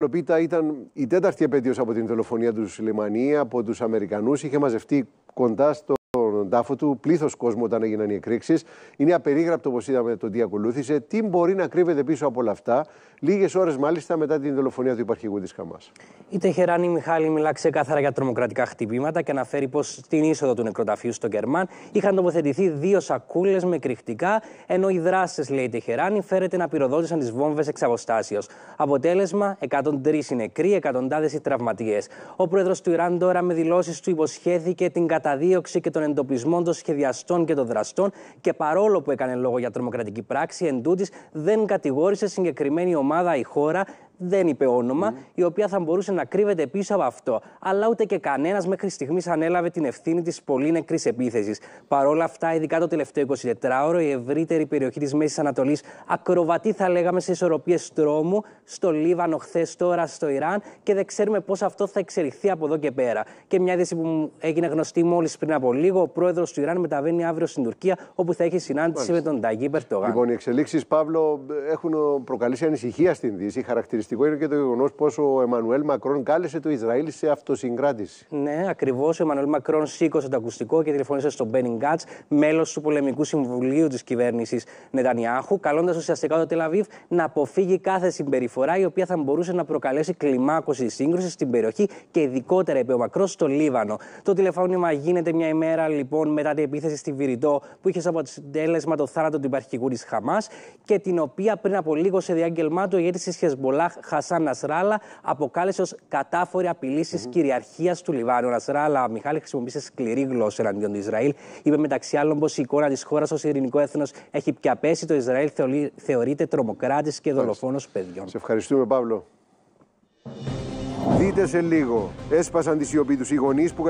Λοπίτα ήταν η τέταρτη επέτειος από την δολοφονία τους Σουλεϊμανία από τους Αμερικανούς. Είχε μαζευτεί κοντά στο στον τάφο του, πλήθος κόσμου όταν έγιναν οι εκρήξεις. Είναι απερίγραπτο, όπως είδαμε, το τι ακολούθησε. Τι μπορεί να κρύβεται πίσω από όλα αυτά, λίγες ώρες μάλιστα μετά την δολοφονία του υπαρχηγού της Χαμάς. Η Τεχεράνη Μιχάλη μιλά ξεκάθαρα για τρομοκρατικά χτυπήματα και αναφέρει πως στην είσοδο του νεκροταφείου στο Κερμάν είχαν τοποθετηθεί δύο σακούλες με κρυχτικά, ενώ οι δράστες, λέει η Τεχεράνη, φέρεται να πυροδότησαν τις βόμβες εξ αποστάσεω. Αποτέλεσμα 103 νεκροί, εκατοντάδες οι τραυματίες. Ο πρόεδρος του Ιράν τώρα με δηλώσεις του υποσχέθηκε την καταδίωξη και τον εντοπισμό των σχεδιαστών και των δραστών και παρόλο που έκανε λόγο για τρομοκρατική πράξη, εντούτοις δεν κατηγόρησε συγκεκριμένη ομάδα η χώρα δεν είπε όνομα, η οποία θα μπορούσε να κρύβεται πίσω από αυτό. Αλλά ούτε και κανένας μέχρι στιγμής ανέλαβε την ευθύνη της πολύ νεκρής επίθεσης. Παρ' όλα αυτά, ειδικά το τελευταίο 24ωρο, η ευρύτερη περιοχή της Μέσης Ανατολής ακροβατεί, θα λέγαμε, σε ισορροπίες τρόμου, στο Λίβανο χθες, τώρα στο Ιράν και δεν ξέρουμε πώς αυτό θα εξελιχθεί από εδώ και πέρα. Και μια είδηση που έγινε γνωστή μόλις πριν από λίγο, ο πρόεδρος του Ιράν μεταβαίνει αύριο στην Τουρκία, όπου θα έχει συνάντηση με τον Ταγί Περτογάν. Λοιπόν, οι εξελίξεις, Παύλο, έχουν προκαλέσει ανησυχία στην Δύση, χαρακτηριστικά Συγκλονιστικό είναι και το γεγονός πως ο Εμμανουέλ Μακρόν κάλεσε το Ισραήλ σε αυτοσυγκράτηση. Ναι, ακριβώς. Ο Εμμανουέλ Μακρόν σήκωσε το ακουστικό και τηλεφώνησε στον Μπένιν Γκάτ, μέλος του Πολεμικού Συμβουλίου της κυβέρνησης Νετανιάχου, καλώντας ουσιαστικά το Τελαβίβ να αποφύγει κάθε συμπεριφορά η οποία θα μπορούσε να προκαλέσει κλιμάκωση σύγκρουσης στην περιοχή και ειδικότερα, είπε ο Μακρόν, στο Λίβανο. Το τηλεφώνημα γίνεται μια ημέρα λοιπόν μετά την επίθεση στη Βηρητό που είχε σαν αποτέλεσμα το θάνατο του υπαρχικού της Χαμάς και την οποία πριν από λίγο σε διάγγελμά του ο ηγέτη της Χεσμολάχ Χασάν Νασράλα αποκάλεσε ως κατάφορη απειλή τη mm κυριαρχίας του Λιβάνου. Ο Νασράλα, Μιχάλη, χρησιμοποίησε σκληρή γλώσσα εναντίον του Ισραήλ. Είπε μεταξύ άλλων πως η εικόνα της χώρας ως ειρηνικό έθνος έχει πια πέσει. Το Ισραήλ θεωρείται τρομοκράτης και δολοφόνος παιδιών. Σε ευχαριστούμε, Παύλο. Δείτε σε λίγο. Έσπασαν τη σιωπή τους οι που